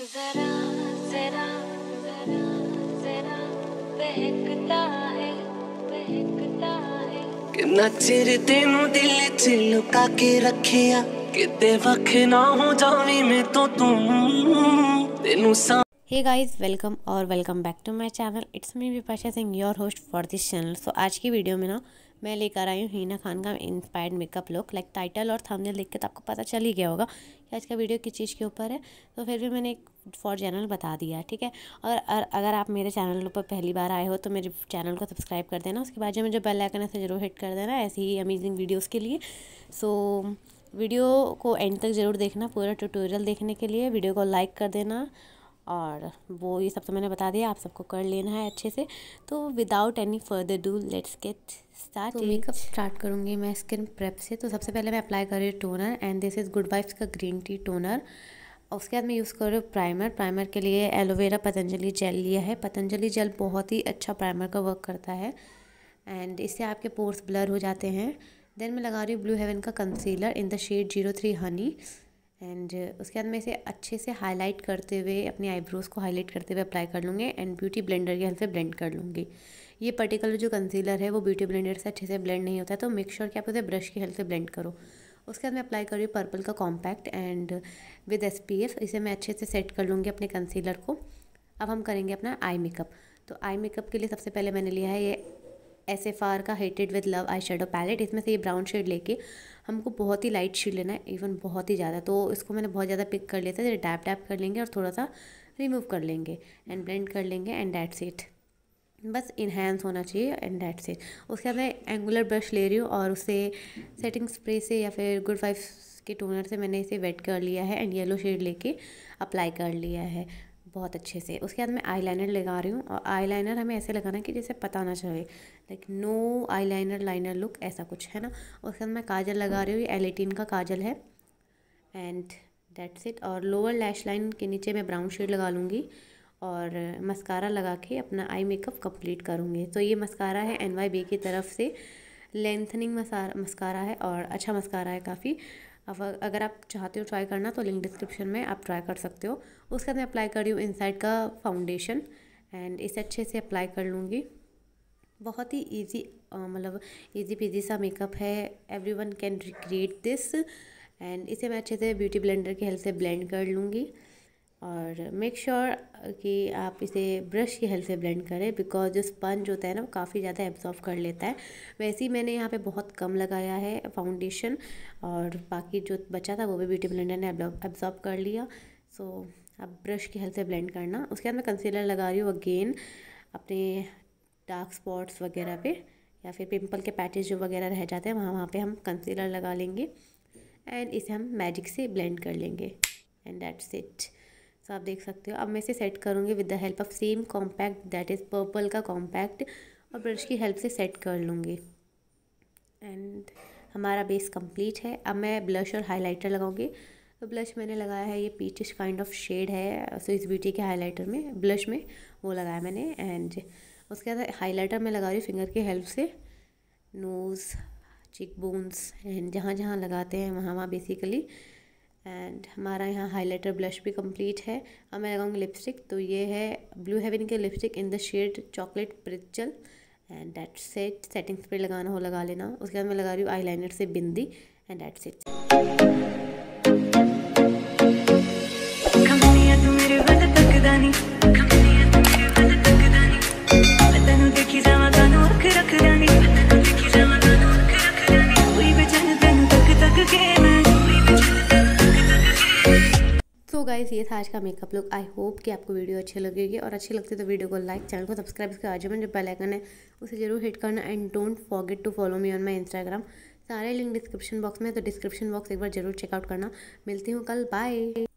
जरा जरा जरा जरा बहकता है बहकता है किन्ना चिर तेनू दिल च लुका के रखिया किते वख ना हो जावी मैं तो तू तेनू सा हे गाइस वेलकम और welcome back to my channel it's me Vipasha Singh your host for this channel so आज की वीडियो में ना मैं लेकर आई हूँ हीना खान का inspired makeup look like title और थंबनेल देख के तो आपको पता चल ही गया होगा कि आज का वीडियो किस चीज़ के ऊपर है तो फिर भी मैंने एक फॉर चैनल बता दिया ठीक है और अगर आप मेरे चैनल पर पहली बार आए हो तो मेरे चैनल को सब्सक्राइब कर देना उसके बाद जो मुझे बेल आइकन है ज़रूर हिट कर देना ऐसी ही अमेजिंग वीडियोज़ के लिए सो वीडियो को एंड तक ज़रूर देखना पूरा ट्यूटोरियल देखने के लिए वीडियो को लाइक कर देना और वो ये सब तो मैंने बता दिया आप सबको कर लेना है अच्छे से तो without any further do let's get start तो मेकअप स्टार्ट करूँगी मैं स्किन प्रेप से तो सबसे पहले मैं अप्लाई कर रही हूँ toner and this is good vibes का ग्रीन टी टोनर उसके बाद मैं यूज़ कर रही हूँ प्राइमर प्राइमर के लिए एलोवेरा पतंजलि जेल लिया है पतंजलि जेल बहुत ही अच्छा प्राइमर का वर्क करता है एंड इससे आपके पोर्स ब्लर हो जाते हैं देन मैं लगा रही हूँ ब्लू हेवन का concealer in the shade zero three honey and uh, उसके बाद मैं इसे अच्छे से हाईलाइट करते हुए अपने आईब्रोज़ को हाईलाइट करते हुए अप्लाई कर लूँगी एंड ब्यूटी ब्लेंडर की हेल्प से ब्लेंड कर लूँगी ये पर्टिकुलर जो कंसीलर है वो ब्यूटी ब्लेंडर से अच्छे से ब्लेंड नहीं होता है तो मेक श्योर कि आप उसे ब्रश की हेल्प से ब्लेंड करो उसके बाद मैं अप्लाई कर रही हूँ पर्पल का कॉम्पैक्ट एंड विद एस इसे मैं अच्छे से सेट कर लूँगी अपने कंसीलर को अब हम करेंगे अपना आई मेकअप तो आई मेकअप के लिए सबसे पहले मैंने लिया है ये एस एफ आर का hated with love eye shadow palette इसमें से ये ब्राउन शेड लेके हमको बहुत ही लाइट शेड लेना है इवन बहुत ही ज़्यादा तो इसको मैंने बहुत ज़्यादा पिक कर लिया था डैप डैप कर लेंगे और थोड़ा सा रिमूव कर लेंगे एंड ब्लेंड कर लेंगे एंड डैट्स इट बस इन्हेंस होना चाहिए एंड डैट्स इट उसके बाद मैं एंगुलर ब्रश ले रही हूँ और उसे सेटिंग स्प्रे से या फिर गुड वाइफ के टोनर से मैंने इसे वेट कर लिया है एंड येलो शेड लेके अप्लाई कर लिया है बहुत अच्छे से उसके बाद मैं आईलाइनर लगा रही हूँ और आईलाइनर हमें ऐसे लगाना है कि जैसे पता ना चले like no eyeliner liner look ऐसा कुछ है ना उसके बाद मैं काजल लगा रही हूँ ये एलेटीन का काजल है एंड दैट्स इट और लोअर लैश लाइन के नीचे मैं ब्राउन शेड लगा लूँगी और मस्कारा लगा के अपना आई मेकअप कम्प्लीट करूँगी तो ये मस्कारा है एन वाई की तरफ से लेंथनिंग मस्कारा है और अच्छा मस्कारा है काफ़ी अब अगर आप चाहते हो ट्राई करना तो लिंक डिस्क्रिप्शन में आप ट्राई कर सकते हो उसके बाद मैं अप्लाई कर रही हूँ इनसाइड का फाउंडेशन एंड इसे अच्छे से अप्लाई कर लूँगी बहुत ही इजी मतलब इजी पीजी सा मेकअप है everyone can recreate this and इसे मैं अच्छे से ब्यूटी ब्लेंडर की हेल्प से ब्लेंड कर लूँगी और मेक श्योर sure कि आप इसे ब्रश की हेल्प से ब्लेंड करें बिकॉज जो स्पंज होता है ना वो काफ़ी ज़्यादा एब्जॉर्व कर लेता है वैसे ही मैंने यहाँ पे बहुत कम लगाया है फाउंडेशन और बाकी जो बचा था वो भी ब्यूटी ब्लेंडर ने एब्जॉर्व कर लिया सो so, आप ब्रश की हेल्प से ब्लेंड करना उसके बाद मैं कंसीलर लगा रही हूँ अगेन अपने डार्क स्पॉट्स वगैरह पर या फिर पिम्पल के पैचेज जो वगैरह रह जाते हैं वहाँ वहाँ पर हम कंसीलर लगा लेंगे एंड इसे हम मैजिक से ब्लेंड कर लेंगे एंड दैट्स इट सो तो आप देख सकते हो अब मैं इसे सेट करूँगी with the help of same compact that is purple का कॉम्पैक्ट और ब्रश की हेल्प से सेट कर लूँगी एंड हमारा बेस कंप्लीट है अब मैं ब्लश और हाइलाइटर लगाऊंगी तो ब्लश मैंने लगाया है ये पीचिश काइंड ऑफ शेड है सो इस ब्यूटी के हाइलाइटर में ब्लश में वो लगाया मैंने एंड उसके बाद हाइलाइटर मैं लगा रही हूँ फिंगर की हेल्प से नोज़ चिक बोन्स एंड जहाँ जहाँ लगाते हैं वहाँ वहाँ बेसिकली एंड हमारा यहाँ हाइलाइटर ब्लश भी कंप्लीट है अब मैं लगाऊंगी लिपस्टिक तो ये है ब्लू हेवन के lipstick in the shade chocolate pretzel and date set setting spray लगाना हो लगा लेना उसके बाद मैं लगा रही हूँ आईलाइनर से bindi and date it guys ये था आज का मेकअप लुक आई होप कि आपको वीडियो अच्छी लगेगी और अच्छी लगती तो वीडियो को लाइक चैनल को सब्सक्राइब करके आज मैंने जो बेलाइकन है उसे जरूर हिट करना and don't forget to follow me on my Instagram सारे लिंक डिस्क्रिप्शन बॉक्स में तो डिस्क्रिप्शन बॉक्स एक बार जरूर चेकआउट करना मिलती हूँ कल बाय